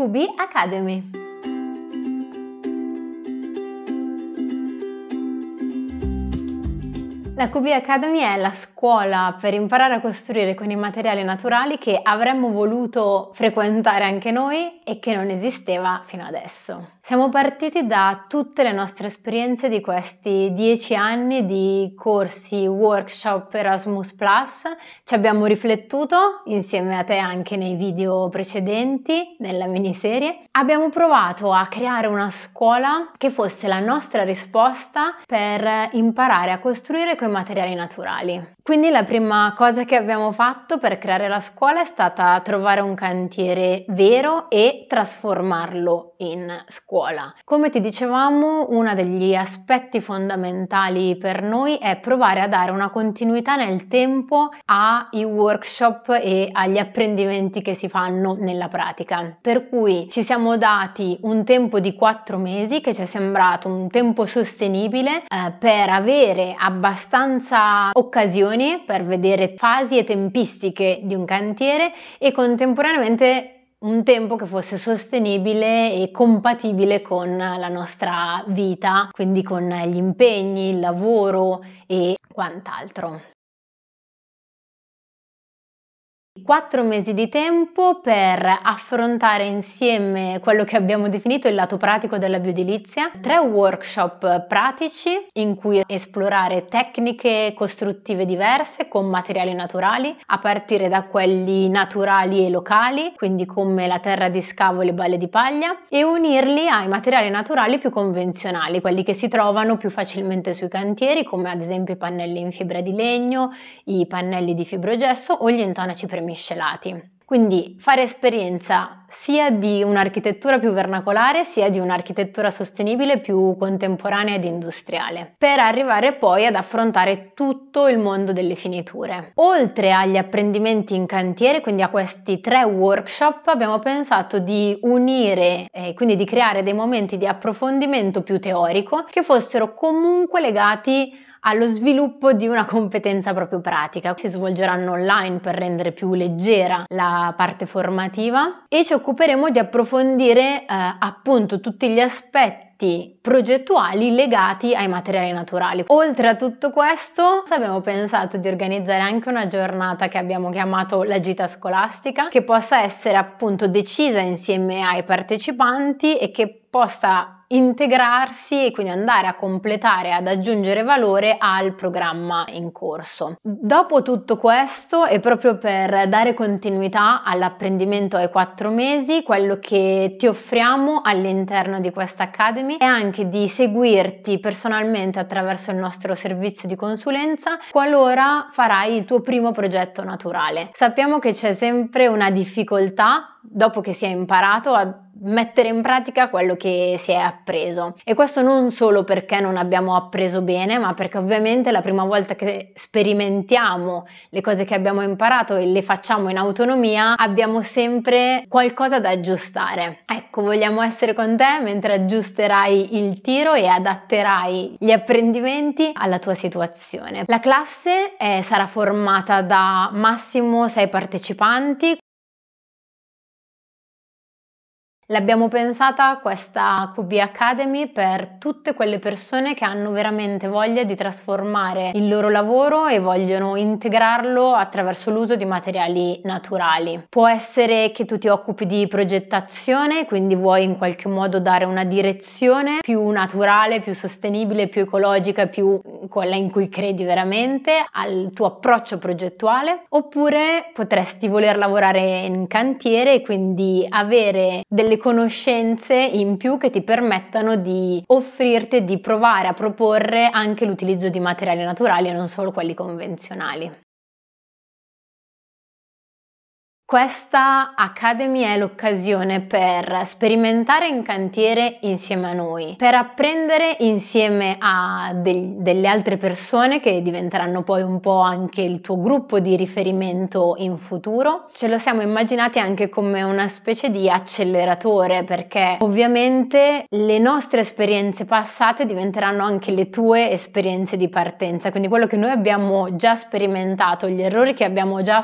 Kubi Academy. La QB Academy è la scuola per imparare a costruire con i materiali naturali che avremmo voluto frequentare anche noi e che non esisteva fino adesso. Siamo partiti da tutte le nostre esperienze di questi dieci anni di corsi, workshop, Erasmus Ci abbiamo riflettuto insieme a te anche nei video precedenti, nella miniserie. Abbiamo provato a creare una scuola che fosse la nostra risposta per imparare a costruire con materiali naturali. Quindi la prima cosa che abbiamo fatto per creare la scuola è stata trovare un cantiere vero e trasformarlo in scuola. Come ti dicevamo, uno degli aspetti fondamentali per noi è provare a dare una continuità nel tempo ai workshop e agli apprendimenti che si fanno nella pratica. Per cui ci siamo dati un tempo di quattro mesi che ci è sembrato un tempo sostenibile eh, per avere abbastanza abbastanza occasione per vedere fasi e tempistiche di un cantiere e contemporaneamente un tempo che fosse sostenibile e compatibile con la nostra vita, quindi con gli impegni, il lavoro e quant'altro. Quattro mesi di tempo per affrontare insieme quello che abbiamo definito il lato pratico della biodilizia, tre workshop pratici in cui esplorare tecniche costruttive diverse con materiali naturali, a partire da quelli naturali e locali, quindi come la terra di scavo e le balle di paglia, e unirli ai materiali naturali più convenzionali, quelli che si trovano più facilmente sui cantieri, come ad esempio i pannelli in fibra di legno, i pannelli di fibrogesso o gli intonaci premiati miscelati. Quindi fare esperienza sia di un'architettura più vernacolare sia di un'architettura sostenibile più contemporanea ed industriale, per arrivare poi ad affrontare tutto il mondo delle finiture. Oltre agli apprendimenti in cantiere, quindi a questi tre workshop, abbiamo pensato di unire e eh, quindi di creare dei momenti di approfondimento più teorico che fossero comunque legati a allo sviluppo di una competenza proprio pratica. Si svolgeranno online per rendere più leggera la parte formativa e ci occuperemo di approfondire eh, appunto tutti gli aspetti progettuali legati ai materiali naturali. Oltre a tutto questo, abbiamo pensato di organizzare anche una giornata che abbiamo chiamato la gita scolastica, che possa essere appunto decisa insieme ai partecipanti e che possa integrarsi e quindi andare a completare, ad aggiungere valore al programma in corso. Dopo tutto questo e proprio per dare continuità all'apprendimento ai quattro mesi, quello che ti offriamo all'interno di questa Academy è anche di seguirti personalmente attraverso il nostro servizio di consulenza qualora farai il tuo primo progetto naturale. Sappiamo che c'è sempre una difficoltà dopo che si è imparato a mettere in pratica quello che si è appreso. E questo non solo perché non abbiamo appreso bene, ma perché ovviamente la prima volta che sperimentiamo le cose che abbiamo imparato e le facciamo in autonomia, abbiamo sempre qualcosa da aggiustare. Ecco, vogliamo essere con te mentre aggiusterai il tiro e adatterai gli apprendimenti alla tua situazione. La classe eh, sarà formata da massimo 6 partecipanti, L'abbiamo pensata questa QB Academy per tutte quelle persone che hanno veramente voglia di trasformare il loro lavoro e vogliono integrarlo attraverso l'uso di materiali naturali. Può essere che tu ti occupi di progettazione, quindi vuoi in qualche modo dare una direzione più naturale, più sostenibile, più ecologica, più quella in cui credi veramente al tuo approccio progettuale, oppure potresti voler lavorare in cantiere e quindi avere delle conoscenze in più che ti permettano di offrirti e di provare a proporre anche l'utilizzo di materiali naturali e non solo quelli convenzionali. Questa Academy è l'occasione per sperimentare in cantiere insieme a noi, per apprendere insieme a del, delle altre persone che diventeranno poi un po' anche il tuo gruppo di riferimento in futuro. Ce lo siamo immaginati anche come una specie di acceleratore perché ovviamente le nostre esperienze passate diventeranno anche le tue esperienze di partenza, quindi quello che noi abbiamo già sperimentato, gli errori che abbiamo già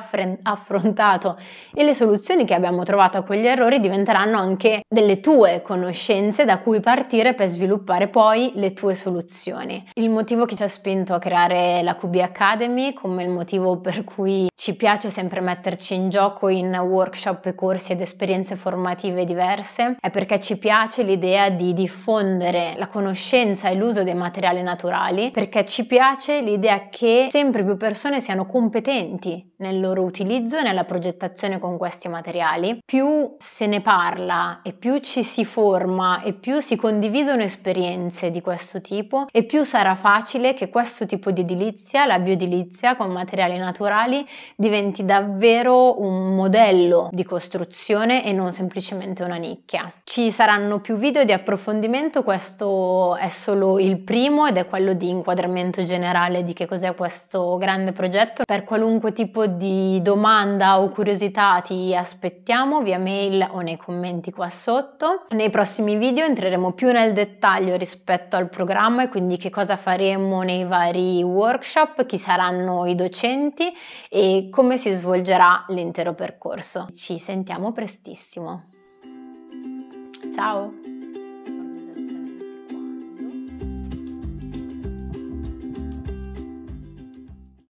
affrontato e le soluzioni che abbiamo trovato a quegli errori diventeranno anche delle tue conoscenze da cui partire per sviluppare poi le tue soluzioni. Il motivo che ci ha spinto a creare la QB Academy, come il motivo per cui ci piace sempre metterci in gioco in workshop e corsi ed esperienze formative diverse, è perché ci piace l'idea di diffondere la conoscenza e l'uso dei materiali naturali, perché ci piace l'idea che sempre più persone siano competenti nel loro utilizzo e nella progettazione lavorazione con questi materiali, più se ne parla e più ci si forma e più si condividono esperienze di questo tipo e più sarà facile che questo tipo di edilizia, la bioedilizia con materiali naturali, diventi davvero un modello di costruzione e non semplicemente una nicchia. Ci saranno più video di approfondimento, questo è solo il primo ed è quello di inquadramento generale di che cos'è questo grande progetto per qualunque tipo di domanda o curiosità ti aspettiamo via mail o nei commenti qua sotto. Nei prossimi video entreremo più nel dettaglio rispetto al programma e quindi che cosa faremo nei vari workshop, chi saranno i docenti e come si svolgerà l'intero percorso. Ci sentiamo prestissimo. Ciao!